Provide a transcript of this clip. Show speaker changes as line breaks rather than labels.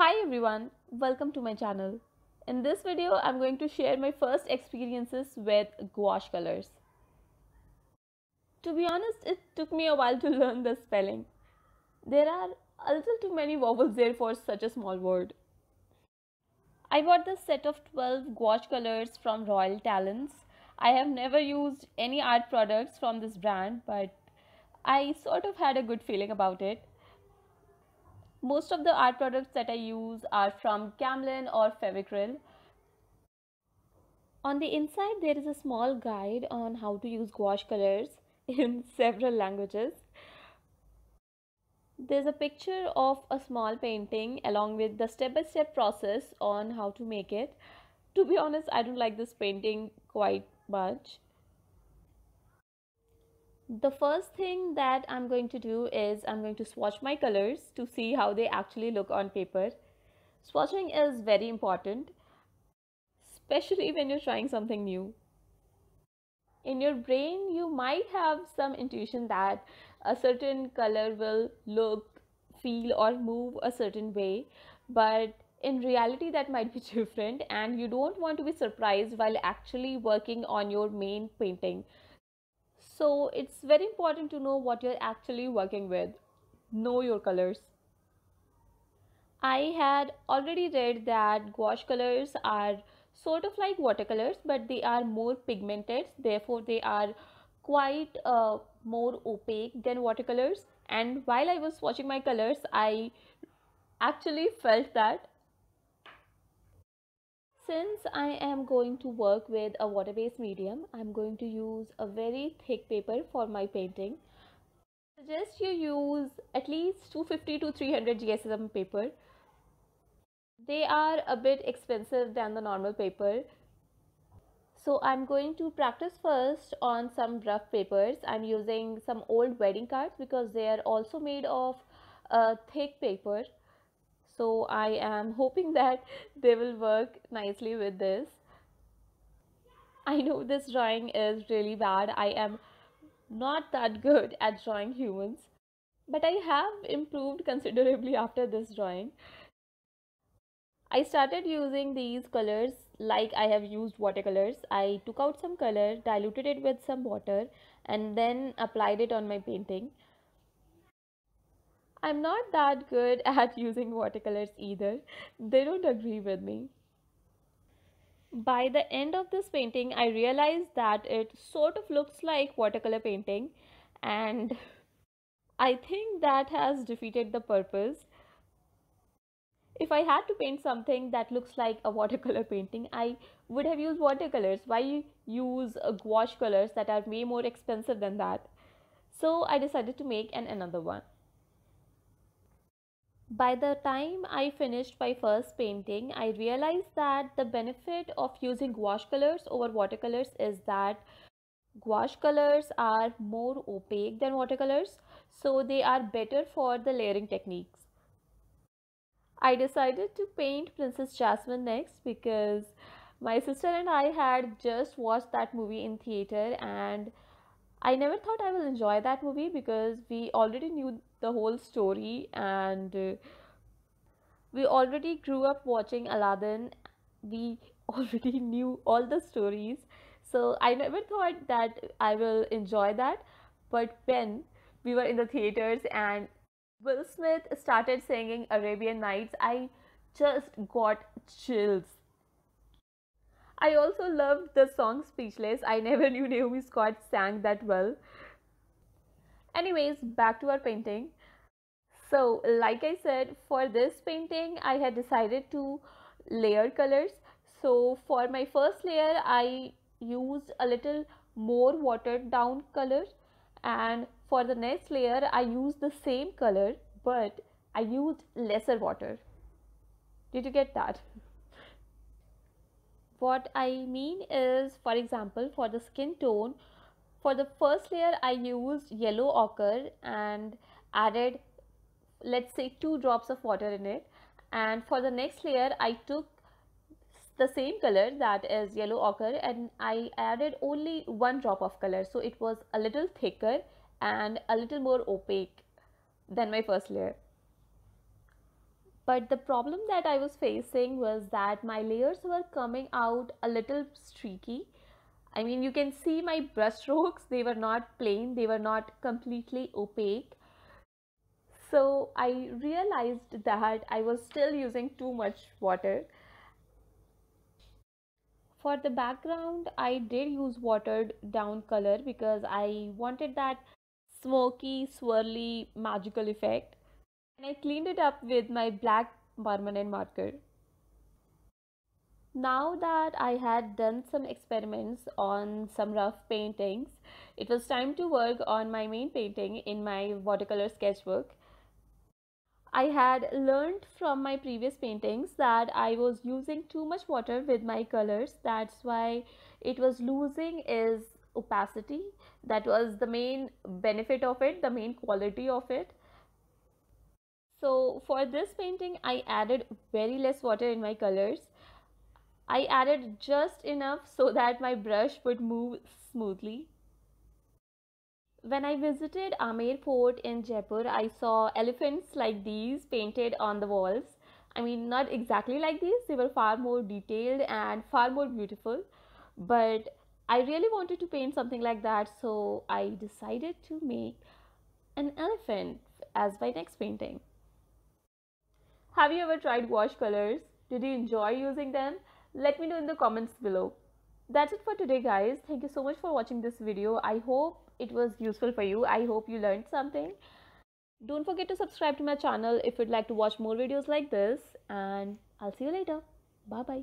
Hi everyone, welcome to my channel. In this video, I'm going to share my first experiences with gouache colors. To be honest, it took me a while to learn the spelling. There are a little too many vowels there for such a small word. I bought this set of 12 gouache colors from Royal Talents. I have never used any art products from this brand, but I sort of had a good feeling about it. Most of the art products that I use are from Camlin or Fevicryl. On the inside, there is a small guide on how to use gouache colors in several languages. There's a picture of a small painting along with the step-by-step -step process on how to make it. To be honest, I don't like this painting quite much the first thing that I'm going to do is I'm going to swatch my colors to see how they actually look on paper. Swatching is very important, especially when you're trying something new. In your brain, you might have some intuition that a certain color will look, feel or move a certain way, but in reality that might be different and you don't want to be surprised while actually working on your main painting. So it's very important to know what you're actually working with. Know your colors. I had already read that gouache colors are sort of like watercolors but they are more pigmented therefore they are quite uh, more opaque than watercolors and while I was washing my colors I actually felt that since I am going to work with a water-based medium, I'm going to use a very thick paper for my painting. I suggest you use at least 250 to 300 GSM paper. They are a bit expensive than the normal paper. So I'm going to practice first on some rough papers. I'm using some old wedding cards because they are also made of uh, thick paper so I am hoping that they will work nicely with this I know this drawing is really bad I am not that good at drawing humans but I have improved considerably after this drawing I started using these colors like I have used watercolors. I took out some color, diluted it with some water and then applied it on my painting. I'm not that good at using watercolors either. They don't agree with me. By the end of this painting, I realized that it sort of looks like watercolor painting and I think that has defeated the purpose. If I had to paint something that looks like a watercolor painting, I would have used watercolors. Why use gouache colors that are way more expensive than that? So I decided to make an another one. By the time I finished my first painting, I realized that the benefit of using gouache colors over watercolors is that gouache colors are more opaque than watercolors, so they are better for the layering techniques. I decided to paint Princess Jasmine next because my sister and I had just watched that movie in theater and I never thought I will enjoy that movie because we already knew the whole story and uh, we already grew up watching Aladdin. We already knew all the stories. So I never thought that I will enjoy that. But when we were in the theaters and Will Smith started singing Arabian Nights, I just got chills I also loved the song Speechless. I never knew Naomi Scott sang that well. Anyways, back to our painting. So, like I said, for this painting, I had decided to layer colors. So, for my first layer, I used a little more watered down color and for the next layer, I used the same color but I used lesser water. Did you get that? What I mean is, for example, for the skin tone, for the first layer I used yellow ochre and added let's say 2 drops of water in it and for the next layer I took the same color that is yellow ochre and I added only one drop of color so it was a little thicker and a little more opaque than my first layer but the problem that I was facing was that my layers were coming out a little streaky. I mean, you can see my brushstrokes, they were not plain, they were not completely opaque. So I realized that I was still using too much water. For the background, I did use watered down color because I wanted that smoky, swirly, magical effect and I cleaned it up with my black permanent marker. Now that I had done some experiments on some rough paintings, it was time to work on my main painting in my watercolor sketchbook. I had learned from my previous paintings that I was using too much water with my colors. That's why it was losing its opacity. That was the main benefit of it, the main quality of it. So for this painting, I added very less water in my colors. I added just enough so that my brush would move smoothly. When I visited Amir Fort in Jaipur, I saw elephants like these painted on the walls. I mean, not exactly like these, they were far more detailed and far more beautiful. But I really wanted to paint something like that, so I decided to make an elephant as my next painting. Have you ever tried wash colors? Did you enjoy using them? Let me know in the comments below. That's it for today guys. Thank you so much for watching this video. I hope it was useful for you. I hope you learned something. Don't forget to subscribe to my channel if you'd like to watch more videos like this and I'll see you later. Bye bye.